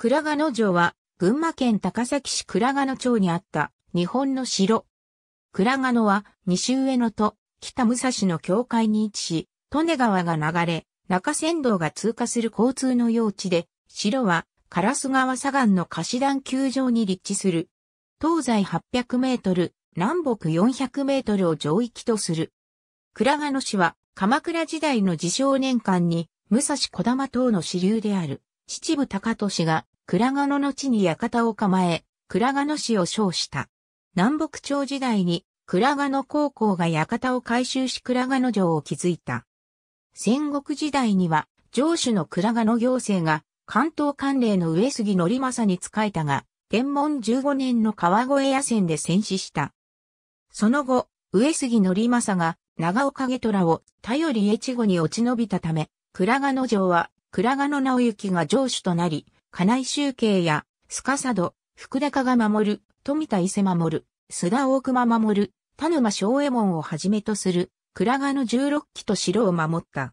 倉賀野城は、群馬県高崎市倉賀野町にあった、日本の城。倉賀野は、西上野と北武蔵の境界に位置し、利根川が流れ、中山道が通過する交通の用地で、城は、烏川砂岩の河岸段球場に立地する。東西800メートル、南北400メートルを上域とする。倉賀野市は、鎌倉時代の自称年間に、武蔵児玉等の支流である、秩父高利が倉賀野の地に館を構え、倉賀野市を称した。南北朝時代に倉賀野高校が館を改修し倉賀野城を築いた。戦国時代には城主の倉賀野行政が関東関連の上杉則政に仕えたが、天文15年の川越野戦で戦死した。その後、上杉則政が長岡家虎を頼り越後に落ち延びたため、倉賀野城は倉賀野直行が城主となり、金井集計や、司ど、福高が守る、富田伊勢守る、須田大熊守る、田沼昭右衛門をはじめとする、倉賀の十六期と城を守った。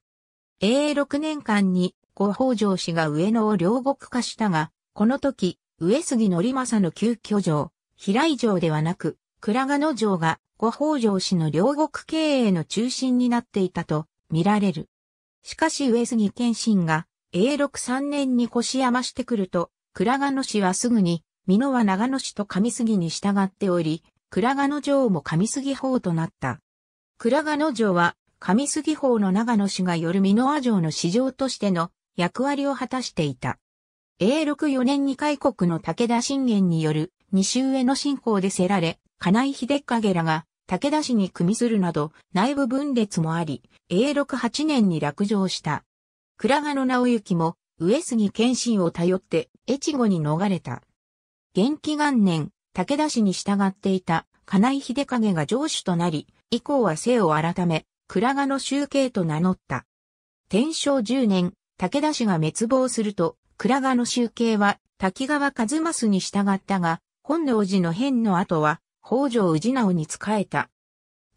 永6年間に、五北条氏が上野を両国化したが、この時、上杉則政の旧居城、平井城ではなく、倉賀野城が五北条氏の両国経営の中心になっていたと見られる。しかし上杉謙信が永禄3年に越山してくると、倉賀野氏はすぐに、美濃は長野氏と上杉に従っており、倉賀野城も上杉法となった。倉賀野城は、上杉法の長野氏がよる美濃和城の市場としての役割を果たしていた。永禄4年に開国の武田信玄による西上の信仰でせられ、金井秀景らが武田氏に組みするなど内部分裂もあり、永禄8年に落城した。倉賀の直行も、上杉謙信を頼って、越後に逃れた。元気元年、武田氏に従っていた、金井秀影が城主となり、以降は姓を改め、倉賀の集計と名乗った。天正10年、武田氏が滅亡すると、倉賀の集計は、滝川一益に従ったが、本能寺の変の後は、北条氏直に仕えた。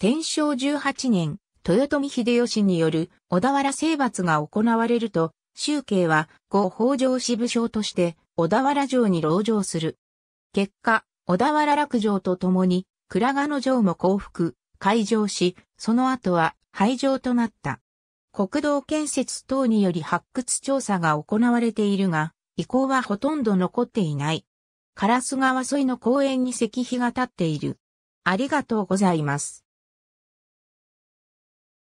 天正18年、豊臣秀吉による小田原征伐が行われると、集計は後北条支部将として小田原城に籠城する。結果、小田原落城とともに、倉賀の城も降伏、開城し、その後は廃城となった。国道建設等により発掘調査が行われているが、遺構はほとんど残っていない。烏川沿いの公園に石碑が立っている。ありがとうございます。